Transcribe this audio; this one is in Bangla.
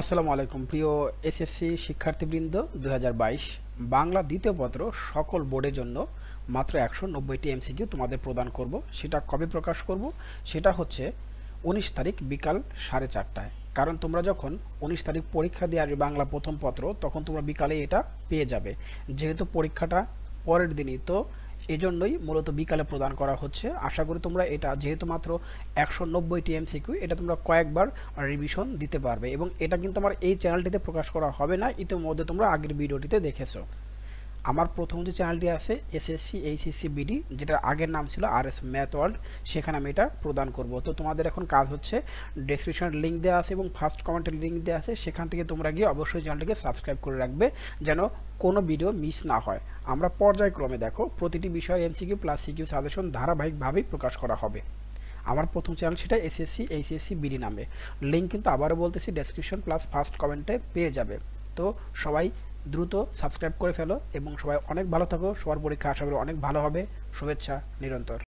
আসসালামু আলাইকুম প্রিয় এসএসসি শিক্ষার্থীবৃন্দ দু বাংলা দ্বিতীয় পত্র সকল বোর্ডের জন্য মাত্র একশো নব্বইটি এমসিকিউ তোমাদের প্রদান করব সেটা কবে প্রকাশ করব সেটা হচ্ছে ১৯ তারিখ বিকাল সাড়ে চারটায় কারণ তোমরা যখন ১৯ তারিখ পরীক্ষা দিয়ে আসবে বাংলা প্রথম পত্র তখন তোমরা বিকালে এটা পেয়ে যাবে যেহেতু পরীক্ষাটা পরের দিনই তো এজন্যই মূলত বিকালে প্রদান করা হচ্ছে আশা করি তোমরা এটা যেহেতু মাত্র একশো নব্বইটি এমসিকিউ এটা তোমরা কয়েকবার রিভিশন দিতে পারবে এবং এটা কিন্তু আমার এই চ্যানেলটিতে প্রকাশ করা হবে না ইতিমধ্যে তোমরা আগের ভিডিওটিতে দেখেছো আমার প্রথম যে চ্যানেলটি আছে এসএসসি এইচএসসি বিডি যেটার আগের নাম ছিল আর এস ম্যাথ ওয়ার্ল্ড সেখানে আমি এটা প্রদান করব তো তোমাদের এখন কাজ হচ্ছে ডেসক্রিপশনের লিঙ্ক দেওয়া আছে এবং ফার্স্ট কমেন্টের লিঙ্ক দেওয়া আছে সেখান থেকে তোমরা গিয়ে অবশ্যই চ্যানেলটিকে সাবস্ক্রাইব করে রাখবে যেন কোনো ভিডিও মিস না হয় আমরা পর্যায়ক্রমে দেখো প্রতিটি বিষয়ের এমসিকিউ প্লাস সিকিউ সাজেশন ধারাবাহিকভাবেই প্রকাশ করা হবে আমার প্রথম চ্যানেল সেটা এসএসসি এইচএসসি বিডি নামে লিঙ্ক কিন্তু আবারও বলতেছি ডেসক্রিপশন প্লাস ফার্স্ট কমেন্টে পেয়ে যাবে তো সবাই দ্রুত সাবস্ক্রাইব করে ফেলো এবং সবাই অনেক ভালো থাকো সবার পরীক্ষা আশা করি অনেক ভালো হবে শুভেচ্ছা নিরন্তর